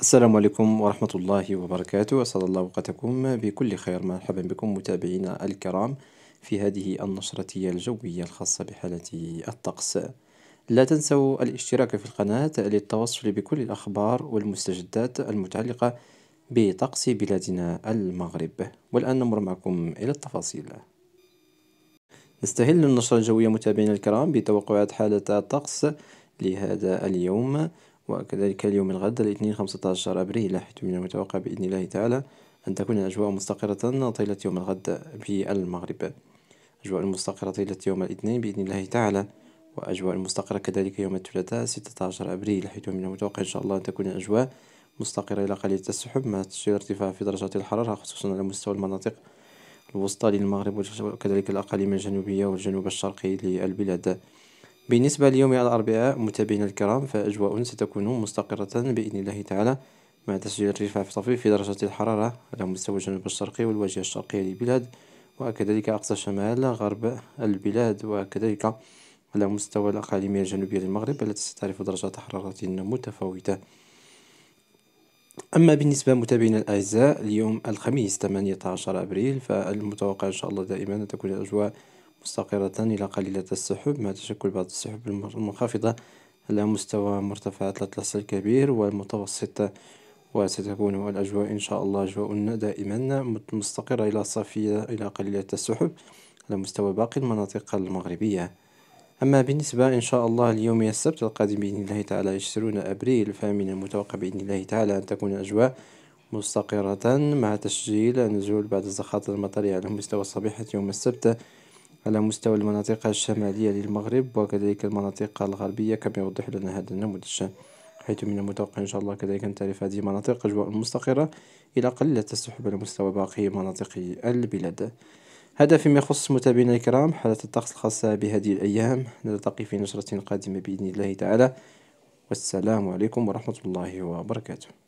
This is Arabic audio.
السلام عليكم ورحمة الله وبركاته أسعد الله أوقاتكم بكل خير مرحبا بكم متابعينا الكرام في هذه النشرة الجوية الخاصة بحالة الطقس لا تنسوا الاشتراك في القناة للتوصل بكل الأخبار والمستجدات المتعلقة بطقس بلادنا المغرب والآن نمر معكم إلى التفاصيل نستهل النشرة الجوية متابعينا الكرام بتوقعات حالة الطقس لهذا اليوم وكذلك اليوم الغد الاثنين 15 أبريل حيث من المتوقع بإذن الله تعالى أن تكون الأجواء مستقرة طيلة يوم الغد في المغرب أجواء مستقرة طيلة يوم الاثنين بإذن الله تعالى وأجواء مستقرة كذلك يوم الثلاثاء 16 أبريل حيث من المتوقع إن شاء الله أن تكون الأجواء مستقرة إلى قليلة السحب مع تسجيل ارتفاع في درجات الحرارة خصوصا على مستوى المناطق الوسطى للمغرب وكذلك الأقاليم الجنوبية والجنوب الشرقي للبلاد بالنسبة ليوم الأربعاء متابعينا الكرام فأجواء ستكون مستقرة بإذن الله تعالى مع تسجيل ارتفاع طفيف في درجة الحرارة على مستوى الجنوب الشرقي والواجهة الشرقية للبلاد وكذلك أقصى شمال غرب البلاد وكذلك على مستوى الأقاليم الجنوبية للمغرب التي ستعرف درجات حرارة متفاوتة أما بالنسبة متابعينا الأعزاء اليوم الخميس 18 أبريل فالمتوقع إن شاء الله دائما أن تكون الأجواء مستقرة إلى قليلة السحب مع تشكل بعض السحب المنخفضة على مستوى مرتفعات الأطلس الكبير والمتوسط وستكون الأجواء إن شاء الله أجواء دائما مستقرة إلى صافية إلى قليلة السحب على مستوى باقي المناطق المغربية أما بالنسبة إن شاء الله ليوم السبت القادم بإذن الله تعالى 20 أبريل فمن المتوقع بإذن الله تعالى أن تكون الأجواء مستقرة مع تسجيل نزول بعض الزخاتر المطرية على مستوى صبيحة يوم السبت على مستوى المناطق الشمالية للمغرب وكذلك المناطق الغربية كما يوضح لنا هذا النموذج حيث من المتوقع إن شاء الله كذلك أن تعرف هذه المناطق أجواء مستقرة إلى قلة السحب على مستوى باقي مناطق البلاد هذا فيما يخص متابعينا الكرام حالة الطقس الخاصة بهذه الأيام نلتقي في نشرة قادمة بإذن الله تعالى والسلام عليكم ورحمة الله وبركاته